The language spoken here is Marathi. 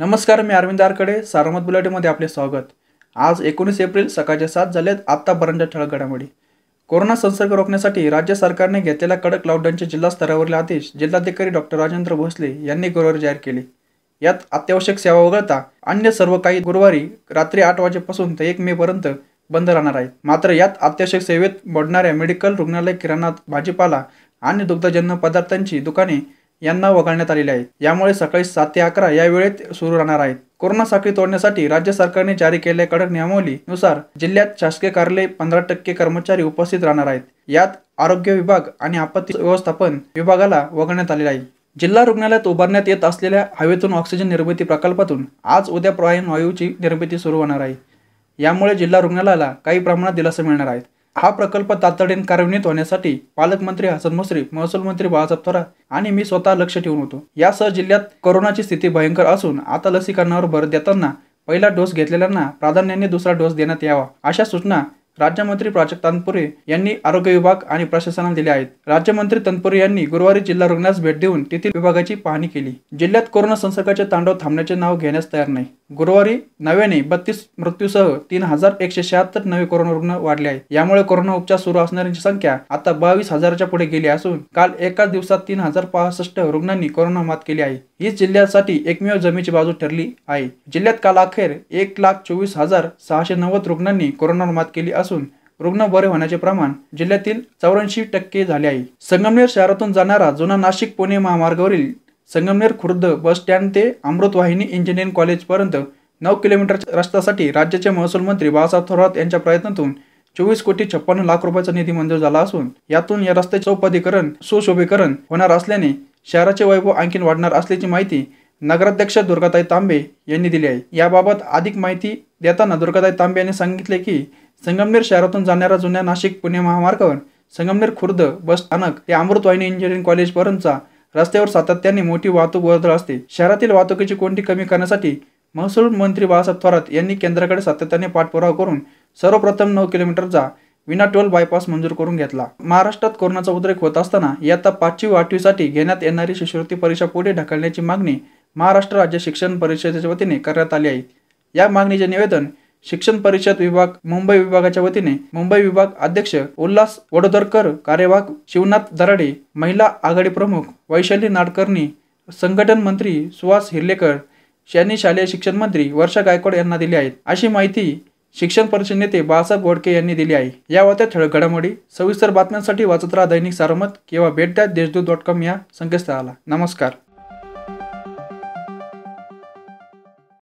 नमस्कार मी अरविंद आरकडे सारमत बुलेटमध्ये आपले स्वागत आज एकोणीस एप्रिल सकाळच्या सात झालेत बरंजा ठळक घडामोडी कोरोना संसर्ग रोखण्यासाठी राज्य सरकारने घेतलेल्या कडक लॉकडाऊनचे जिल्हा स्तरावरील आदेश जिल्हाधिकारी डॉक्टर राजेंद्र भोसले यांनी गुरुवारी जाहीर केले यात अत्यावश्यक सेवा वगळता अन्य सर्व काही गुरुवारी रात्री आठ वाजेपासून ते एक मे पर्यंत बंद राहणार आहे मात्र यात अत्यावश्यक सेवेत मोडणाऱ्या मेडिकल रुग्णालय किराणा भाजीपाला आणि दुग्धजन्य पदार्थांची दुकाने यांना वगळण्यात आलेले आहे यामुळे सकाळी सात ते अकरा या वेळेत सुरू राहणार आहेत कोरोना साखळी तोडण्यासाठी राज्य सरकारने जारी केलेल्या कडक नियमावलीनुसार जिल्ह्यात शासकीय कार्यालय पंधरा टक्के कर्मचारी उपस्थित राहणार आहेत यात आरोग्य विभाग आणि आपत्ती व्यवस्थापन विभागाला वगळण्यात आलेले आहे जिल्हा रुग्णालयात उभारण्यात येत असलेल्या हवेतून ऑक्सिजन निर्मिती प्रकल्पातून आज उद्या प्रायन वायूची निर्मिती सुरू होणार आहे यामुळे जिल्हा रुग्णालयाला काही प्रमाणात दिलासा मिळणार आहेत हा प्रकल्प तातडीने कार्यान्वित होण्यासाठी पालकमंत्री हसन मुश्रीफ महसूल मंत्री बाळासाहेब थोरात आणि मी स्वतः लक्ष ठेवून होतो यासह जिल्ह्यात कोरोनाची स्थिती भयंकर असून आता लसीकरणावर भर देताना पहिला डोस घेतलेल्यांना प्राधान्याने दुसरा डोस देण्यात यावा अशा सूचना राज्यमंत्री प्राजक्त तनपुरे यांनी आरोग्य विभाग आणि प्रशासनाला दिले आहेत राज्यमंत्री तनपुरे यांनी गुरुवारी जिल्हा रुग्णास भेट देऊन तेथील विभागाची पाहणी केली जिल्ह्यात कोरोना संसर्गाचे तांडव थांबण्याचे नाव घेण्यास तयार नाही गुरुवारी नव्याने बत्तीस मृत्यूसह तीन हजार एकशे शहात्तर नवे कोरोना रुग्ण वाढले आहेत यामुळे कोरोना उपचार सुरू असणाऱ्यांची संख्या आता बावीस हजाराच्या पुढे गेली असून काल एकाच दिवसात तीन हजार पासष्ट रुग्णांनी कोरोना मात केली आहे हीच जिल्ह्यासाठी एकमेव जमीची बाजू ठरली आहे जिल्ह्यात काल अखेर एक लाख चोवीस हजार सहाशे नव्वद रुग्णांनी कोरोनावर मात केली असून रुग्ण बरे होण्याचे प्रमाण जिल्ह्यातील चौऱ्याऐंशी टक्के झाले आहे संगमनेर शहरातून जाणारा जुना नाशिक पुणे महामार्गावरील संगमनेर खुर्द बस स्टँड ते अमृतवाहिनी इंजिनिअरिंग कॉलेजपर्यंत नऊ किलोमीटरच्या रस्त्यासाठी राज्याचे महसूल मंत्री बाळासाहेब थोरात यांच्या प्रयत्नातून चोवीस कोटी छप्पन्न लाख रुपयाचा निधी मंजूर झाला असून यातून या रस्त्याचे चौपदीकरण सुशोभीकरण होणार असल्याने शहराचे वैभव आणखीन वाढणार असल्याची माहिती नगराध्यक्ष दुर्गाताई तांबे यांनी दिली आहे याबाबत अधिक माहिती देताना दुर्गादाई तांबे यांनी सांगितले की संगमनेर शहरातून जाणाऱ्या जुन्या नाशिक पुणे महामार्गावर संगमनेर खुर्द बस स्थानक ते अमृतवाहिनी इंजिनिअरिंग कॉलेजपर्यंतचा रस्त्यावर सातत्याने मोठी वाहतूक वर्दळ असते शहरातील वाहतुकीची कोंडी कमी करण्यासाठी महसूल मंत्री बाळासाहेब थोरात यांनी केंद्राकडे सातत्याने पाठपुरावा करून सर्वप्रथम नऊ किलोमीटरचा विना टोल बायपास मंजूर करून घेतला महाराष्ट्रात कोरोनाचा उद्रेक होत असताना इयत्ता पाचवी व आठवीसाठी घेण्यात येणारी शिष्यवृत्ती परीक्षा पुढे ढकलण्याची मागणी महाराष्ट्र राज्य शिक्षण परिषदेच्या वतीने करण्यात आली आहे या मागणीचे निवेदन शिक्षण परिषद विभाग मुंबई विभागाच्या वतीने मुंबई विभाग अध्यक्ष उल्हास वडोदरकर कार्यवाह शिवनाथ दराडे महिला आघाडी प्रमुख वैशाली नाडकर्णी संघटन मंत्री सुहास हिर्लेकर यांनी शालेय शिक्षण मंत्री वर्षा गायकवाड यांना दिली आहे अशी माहिती शिक्षण परिषद नेते बाळासाहेब गोडके यांनी दिली आहे या होत्या ठळक घडामोडी सविस्तर बातम्यांसाठी वाचत राहा दैनिक सारमत किंवा भेट द्या देशदूत डॉट कॉम या संकेतस्थळाला नमस्कार